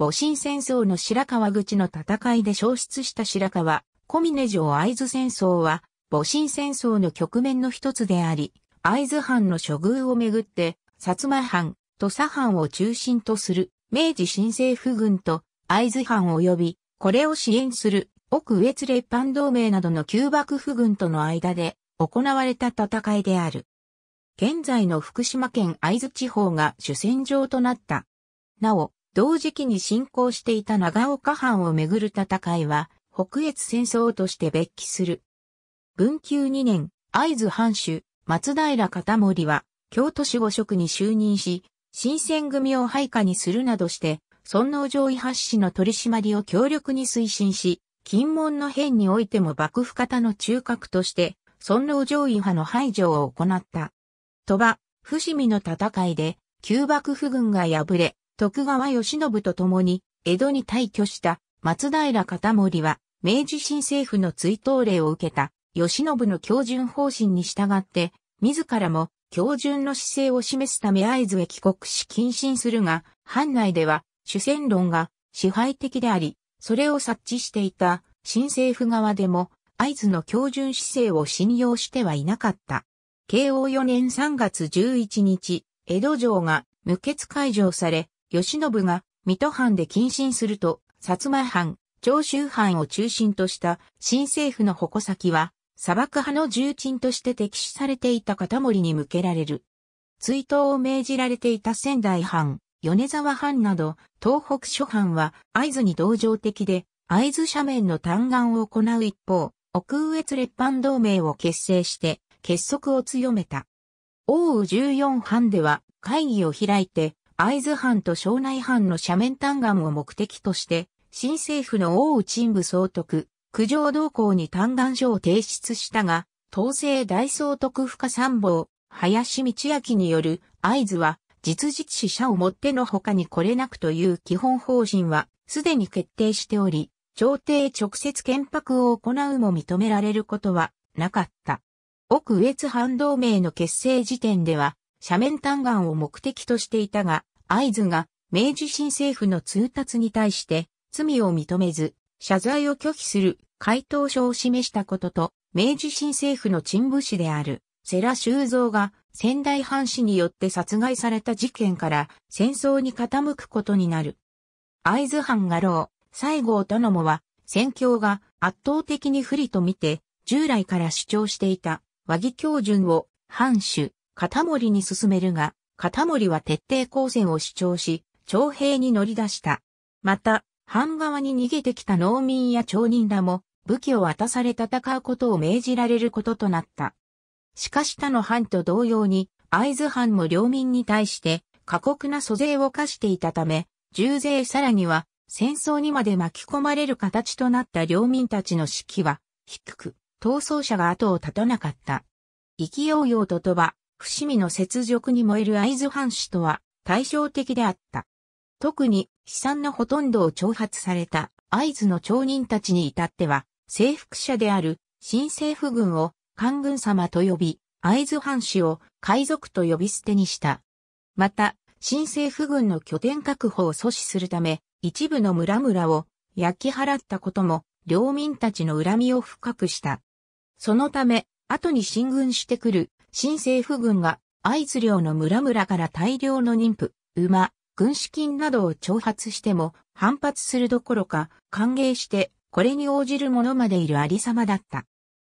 戊辰戦争の白川口の戦いで消失した白川、小峰城会津戦争は、戊辰戦争の局面の一つであり、会津藩の処遇をめぐって、薩摩藩、土佐藩を中心とする明治新政府軍と会津藩及び、これを支援する奥越列藩同盟などの旧幕府軍との間で行われた戦いである。現在の福島県会津地方が主戦場となった。なお、同時期に進行していた長岡藩をめぐる戦いは、北越戦争として別起する。文久2年、会津藩主、松平片森は、京都守護職に就任し、新選組を配下にするなどして、尊王上位発使の取り締まりを強力に推進し、金門の変においても幕府方の中核として、尊王上位派の排除を行った。鳥羽、伏見の戦いで、旧幕府軍が敗れ、徳川義信と共に江戸に退去した松平片森は明治新政府の追悼令を受けた義信の教準方針に従って自らも教準の姿勢を示すため合図へ帰国し謹慎するが藩内では主戦論が支配的でありそれを察知していた新政府側でも合図の教準姿勢を信用してはいなかった。慶応4年3月11日、江戸城が無血解除され、吉信が水戸藩で謹慎すると、薩摩藩、長州藩を中心とした新政府の矛先は、砂漠派の重鎮として敵視されていた片森に向けられる。追悼を命じられていた仙台藩、米沢藩など、東北諸藩は合図に同情的で、合図斜面の嘆願を行う一方、奥越列藩同盟を結成して、結束を強めた。奥羽十四藩では会議を開いて、会津藩と庄内藩の斜面単眼を目的として、新政府の大内部総督、九条同行に単眼書を提出したが、統制大総督深参謀、林道明による合図は、実実死者をもっての他に来れなくという基本方針は、すでに決定しており、朝廷直接建白を行うも認められることはなかった。奥越藩同盟の結成時点では、斜面単眼を目的としていたが、会津が明治新政府の通達に対して罪を認めず謝罪を拒否する回答書を示したことと明治新政府の陳武士である世良修造が仙台藩士によって殺害された事件から戦争に傾くことになる。会津藩画廊、西郷頼母は戦況が圧倒的に不利とみて従来から主張していた和議教順を藩主、片森に進めるが、片森は徹底抗戦を主張し、徴兵に乗り出した。また、半側に逃げてきた農民や町人らも、武器を渡され戦うことを命じられることとなった。しかし他の藩と同様に、会津藩も領民に対して過酷な租税を課していたため、重税さらには戦争にまで巻き込まれる形となった領民たちの士気は低く、逃走者が後を絶たなかった。勢いよととは。伏見の雪辱に燃える会津藩主とは対照的であった。特に、悲惨のほとんどを挑発された会津の町人たちに至っては、征服者である新政府軍を官軍様と呼び、会津藩主を海賊と呼び捨てにした。また、新政府軍の拠点確保を阻止するため、一部の村々を焼き払ったことも、領民たちの恨みを深くした。そのため、後に進軍してくる新政府軍が会津領の村々から大量の妊婦、馬、軍資金などを挑発しても反発するどころか歓迎してこれに応じる者までいるありさまだった。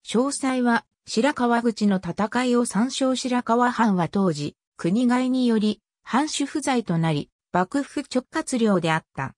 詳細は白川口の戦いを参照白川藩は当時国外により藩主不在となり幕府直轄領であった。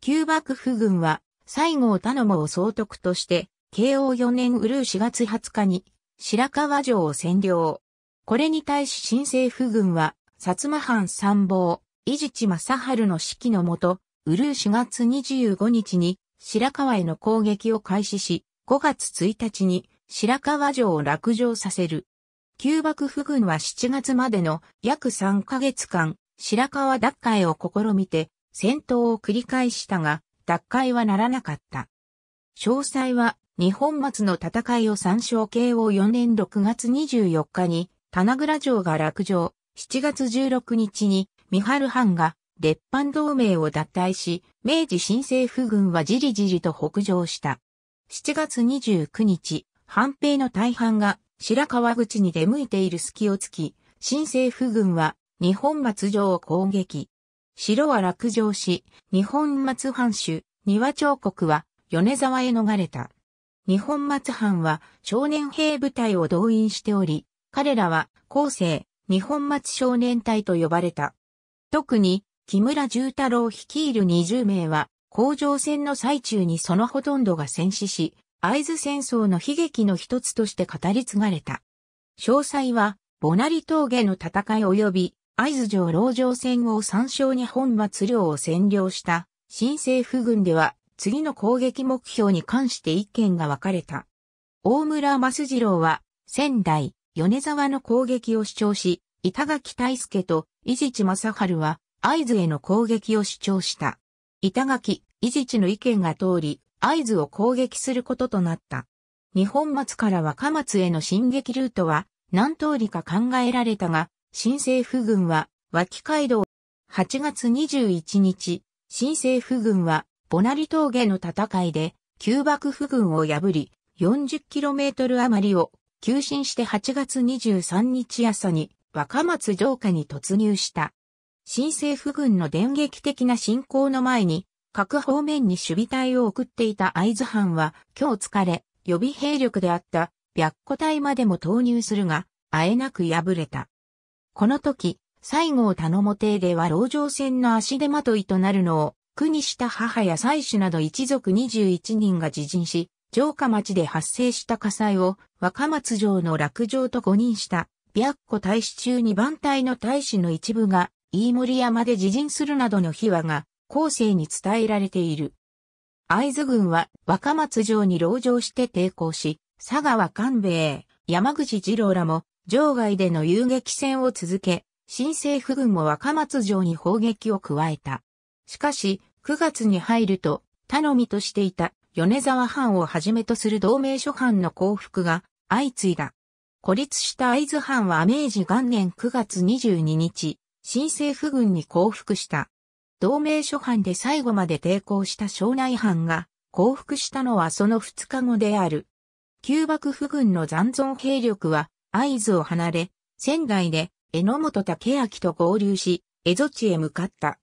旧幕府軍は西郷頼母を総督として慶応4年うるう4月20日に白川城を占領。これに対し新政府軍は、薩摩藩参謀、伊地知正春の指揮のもと、ウルー4月25日に白川への攻撃を開始し、5月1日に白川城を落城させる。旧幕府軍は7月までの約3ヶ月間、白川奪回を試みて、戦闘を繰り返したが、奪回はならなかった。詳細は日本松の戦いを参照慶応4年6月24日に、棚倉城が落城、7月16日に、三春藩が、列藩同盟を脱退し、明治新政府軍はじりじりと北上した。7月29日、藩兵の大半が白川口に出向いている隙をつき、新政府軍は日本松城を攻撃。城は落城し、日本松藩主、庭彫国は米沢へ逃れた。日本松藩は少年兵部隊を動員しており、彼らは後世日本松少年隊と呼ばれた。特に木村重太郎率いる20名は、甲状戦の最中にそのほとんどが戦死し、会津戦争の悲劇の一つとして語り継がれた。詳細は、ボナリ峠の戦い及び、会津城籠城戦を参照に本末領を占領した、新政府軍では、次の攻撃目標に関して意見が分かれた。大村益次郎は、仙台、米沢の攻撃を主張し、板垣大助と伊地知正春は、合図への攻撃を主張した。板垣、伊地知の意見が通り、合図を攻撃することとなった。日本松から若松への進撃ルートは何通りか考えられたが、新政府軍は脇街道8月21日、新政府軍はボナリ峠の戦いで、旧幕府軍を破り、4 0トル余りを、急進して8月23日朝に、若松城下に突入した。新政府軍の電撃的な進攻の前に、各方面に守備隊を送っていた合津藩は、今日疲れ、予備兵力であった、白虎隊までも投入するが、あえなく敗れた。この時、西郷頼も邸では籠城戦の足手まといとなるのを国にした母や妻子など一族21人が自陣し、城下町で発生した火災を若松城の落城と誤認した白虎大使中に番隊の大使の一部が飯森山で自陣するなどの秘話が後世に伝えられている。会津軍は若松城に籠城して抵抗し、佐川官兵衛、山口二郎らも城外での遊撃戦を続け、新政府軍も若松城に砲撃を加えた。しかし、9月に入ると、頼みとしていた米沢藩をはじめとする同盟諸藩の降伏が相次いだ。孤立した会津藩は明治元年9月22日、新政府軍に降伏した。同盟諸藩で最後まで抵抗した庄内藩が降伏したのはその2日後である。旧幕府軍の残存兵力は会津を離れ、仙台で榎本武明と合流し、蝦夷地へ向かった。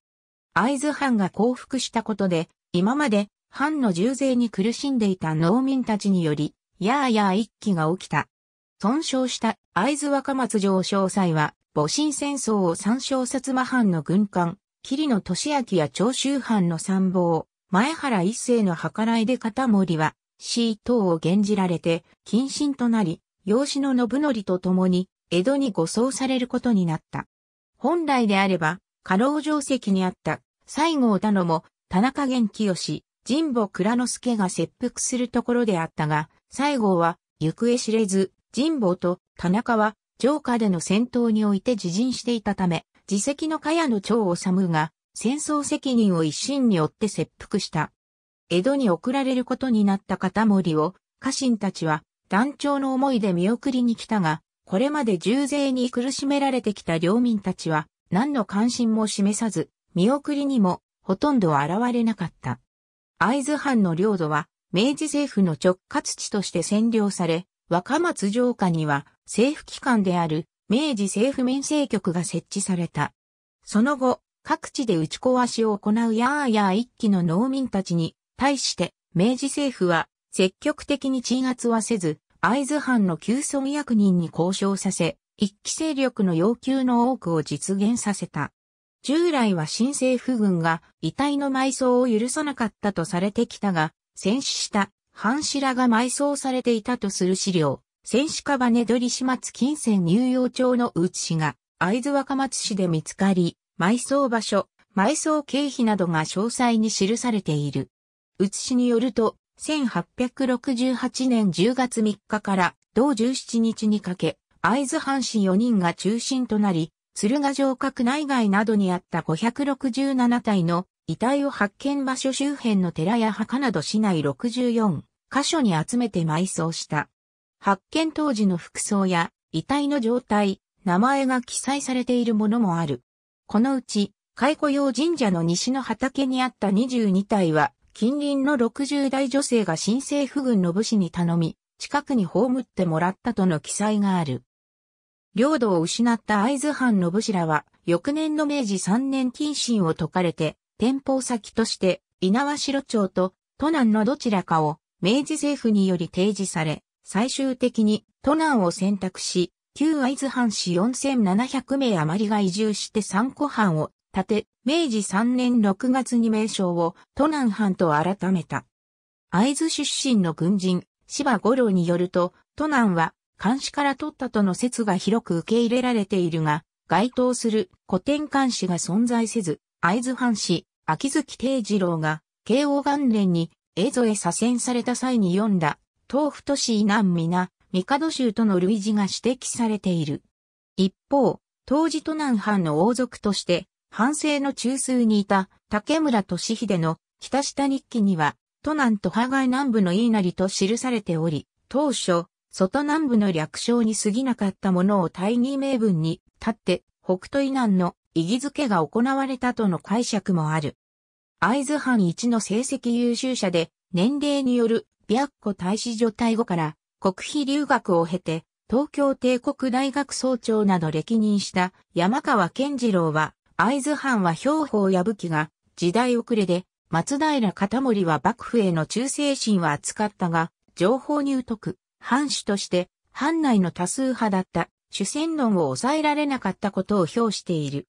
会津藩が降伏したことで、今まで藩の重税に苦しんでいた農民たちにより、やあやあ一揆が起きた。損傷した会津若松城詳細は、戊辰戦争を参照薩摩藩の軍艦、桐野俊明や長州藩の参謀、前原一世の計らいで片森は、死等を厳じられて、謹慎となり、養子の信則と共に、江戸に護送されることになった。本来であれば、過労定石にあった西郷太野も田中元清、神保倉之助が切腹するところであったが、西郷は行方知れず、神保と田中は城下での戦闘において自陣していたため、自責の茅野長治が戦争責任を一身によって切腹した。江戸に送られることになった片森を家臣たちは団長の思いで見送りに来たが、これまで重税に苦しめられてきた領民たちは何の関心も示さず、見送りにもほとんど現れなかった。会津藩の領土は明治政府の直轄地として占領され、若松城下には政府機関である明治政府民政局が設置された。その後、各地で打ち壊しを行うやーやー一揆の農民たちに対して明治政府は積極的に鎮圧はせず、会津藩の旧村役人に交渉させ、一期勢力の要求の多くを実現させた。従来は新政府軍が遺体の埋葬を許さなかったとされてきたが、戦死した半白が埋葬されていたとする資料、戦死カバネドリ始末金銭入用帳の写しが会津若松市で見つかり、埋葬場所、埋葬経費などが詳細に記されている。写しによると、1868年10月3日から同17日にかけ、会津藩士4人が中心となり、鶴ヶ城閣内外などにあった567体の遺体を発見場所周辺の寺や墓など市内64箇所に集めて埋葬した。発見当時の服装や遺体の状態、名前が記載されているものもある。このうち、解雇用神社の西の畑にあった22体は、近隣の60代女性が新政府軍の武士に頼み、近くに葬ってもらったとの記載がある。領土を失った合津藩の武士らは、翌年の明治3年謹慎を解かれて、天保先として、稲葉城町と都南のどちらかを明治政府により提示され、最終的に都南を選択し、旧合津藩士4700名余りが移住して三個藩を建て、明治3年6月に名称を都南藩と改めた。合津出身の軍人、芝五郎によると、都南は監視から取ったとの説が広く受け入れられているが、該当する古典監視が存在せず、会津藩士、秋月定次郎が、慶応元年に、江戸へ左遷された際に読んだ、東府都市南皆、門州との類似が指摘されている。一方、当時都南藩の王族として、藩政の中枢にいた竹村俊秀の北下日記には、都南と派外南部の言いなりと記されており、当初、外南部の略称に過ぎなかったものを大義名分に立って北斗以南の意義づけが行われたとの解釈もある。会津藩一の成績優秀者で年齢による白虎大使所退後から国費留学を経て東京帝国大学総長など歴任した山川健次郎は会津藩は兵法や武器が時代遅れで松平片森は幕府への忠誠心は扱ったが情報に疎く。藩主として、藩内の多数派だった主戦論を抑えられなかったことを評している。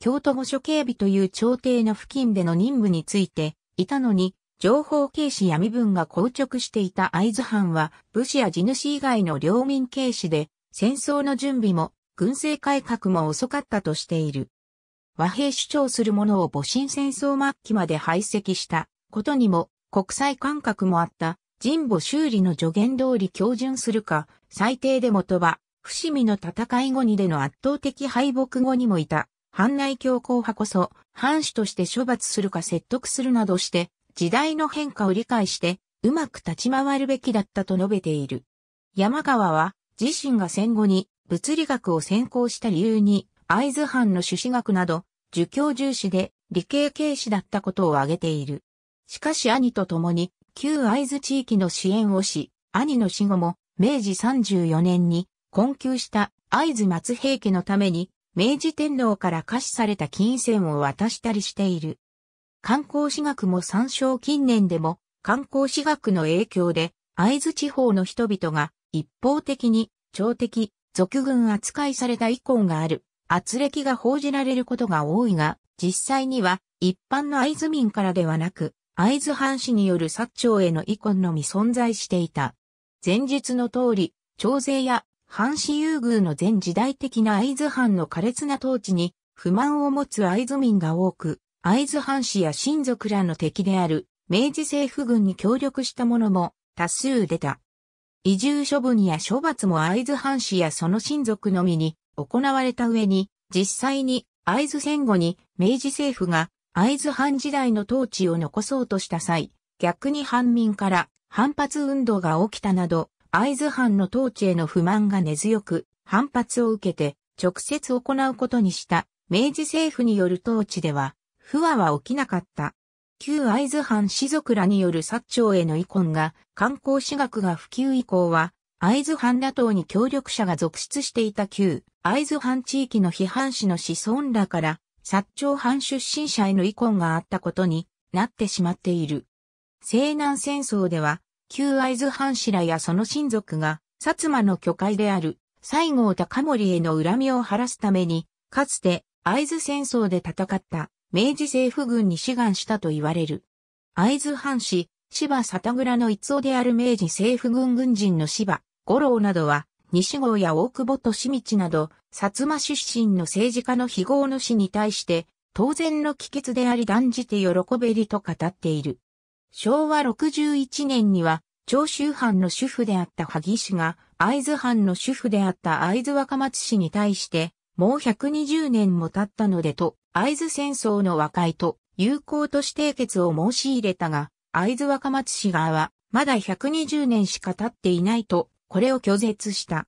京都御所警備という朝廷の付近での任務について、いたのに、情報軽視や身分が硬直していた会津藩は、武士や地主以外の領民軽視で、戦争の準備も、軍政改革も遅かったとしている。和平主張する者を戊辰戦争末期まで排斥したことにも、国際感覚もあった神保修理の助言通り標準するか、最低でもとは伏見の戦い後にでの圧倒的敗北後にもいた、藩内強皇派こそ、藩主として処罰するか説得するなどして、時代の変化を理解して、うまく立ち回るべきだったと述べている。山川は、自身が戦後に物理学を専攻した理由に、会津藩の朱子学など、儒教重視で理系軽視だったことを挙げている。しかし兄と共に旧会津地域の支援をし、兄の死後も、明治34年に、困窮した会津松平家のために、明治天皇から貸しされた金銭を渡したりしている。観光史学も参照近年でも、観光史学の影響で、会津地方の人々が一方的に、朝敵、俗軍扱いされた遺構がある、圧力が報じられることが多いが、実際には一般の会津民からではなく、会津藩士による薩長への遺恨のみ存在していた。前述の通り、朝税や藩士優遇の前時代的な会津藩の苛烈な統治に不満を持つ会津民が多く、会津藩士や親族らの敵である明治政府軍に協力した者も多数出た。移住処分や処罰も会津藩士やその親族のみに行われた上に、実際に会津戦後に明治政府が会津藩時代の統治を残そうとした際、逆に藩民から反発運動が起きたなど、会津藩の統治への不満が根強く、反発を受けて直接行うことにした明治政府による統治では、不和は起きなかった。旧会津藩士族らによる薩長への遺恨が、観光私学が普及以降は、会津藩打倒に協力者が続出していた旧会津藩地域の批判士の子孫らから、薩長藩出身者への遺恨があったことになってしまっている。西南戦争では、旧会津藩士らやその親族が、薩摩の巨海である西郷隆盛への恨みを晴らすために、かつて会津戦争で戦った明治政府軍に志願したと言われる。会津藩士、芝里倉の一夫である明治政府軍軍人の芝五郎などは、西郷や大久保利道など、薩摩出身の政治家の非合の死に対して、当然の帰結であり断じて喜べりと語っている。昭和61年には、長州藩の主婦であった萩氏が、会津藩の主婦であった会津若松氏に対して、もう120年も経ったのでと、会津戦争の和解と友好都市締結を申し入れたが、会津若松氏側は、まだ120年しか経っていないと、これを拒絶した。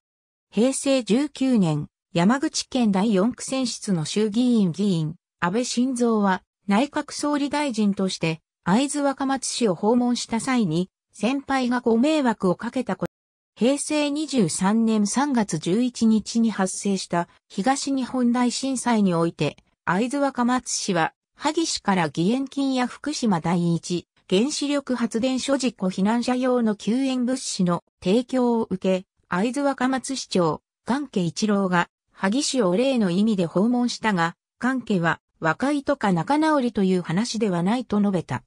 平成19年、山口県第4区選出の衆議院議員、安倍晋三は内閣総理大臣として会津若松市を訪問した際に先輩がご迷惑をかけたこと。平成23年3月11日に発生した東日本大震災において、会津若松市は、萩市から義援金や福島第一原子力発電所事故避難者用の救援物資の提供を受け、会津若松市長、関家一郎が、萩市を例の意味で訪問したが、関家は、和解とか仲直りという話ではないと述べた。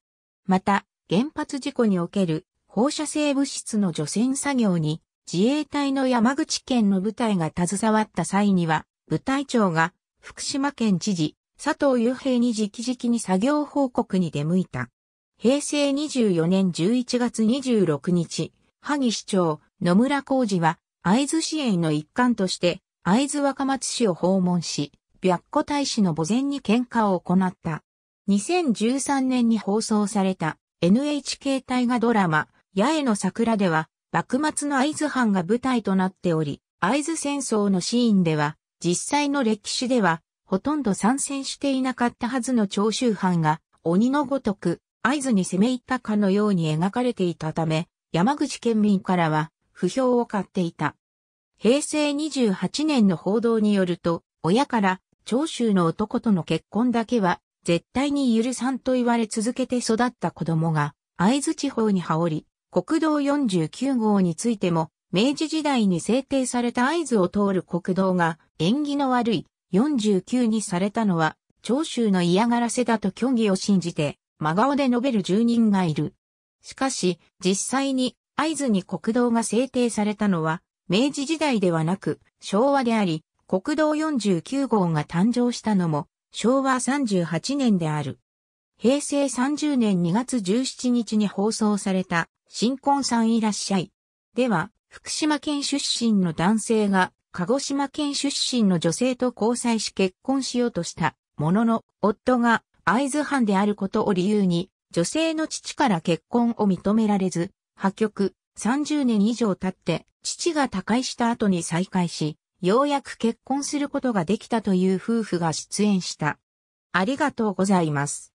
また、原発事故における放射性物質の除染作業に、自衛隊の山口県の部隊が携わった際には、部隊長が、福島県知事、佐藤雄平に直々に作業報告に出向いた。平成24年11月26日、萩市長、野村浩二は、会津支援の一環として、会津若松市を訪問し、白虎大使の墓前に喧嘩を行った。2013年に放送された NHK 大河ドラマ、八重の桜では、幕末の会津藩が舞台となっており、会津戦争のシーンでは、実際の歴史では、ほとんど参戦していなかったはずの長州藩が、鬼のごとく、合図に攻め入ったかのように描かれていたため、山口県民からは不評を買っていた。平成28年の報道によると、親から長州の男との結婚だけは絶対に許さんと言われ続けて育った子供が、合図地方に羽織り、国道49号についても、明治時代に制定された合図を通る国道が縁起の悪い49にされたのは、長州の嫌がらせだと虚偽を信じて、真顔で述べる住人がいる。しかし、実際に合図に国道が制定されたのは、明治時代ではなく、昭和であり、国道49号が誕生したのも、昭和38年である。平成30年2月17日に放送された、新婚さんいらっしゃい。では、福島県出身の男性が、鹿児島県出身の女性と交際し結婚しようとした、ものの、夫が会津藩であることを理由に、女性の父から結婚を認められず、破局30年以上経って、父が他界した後に再会し、ようやく結婚することができたという夫婦が出演した。ありがとうございます。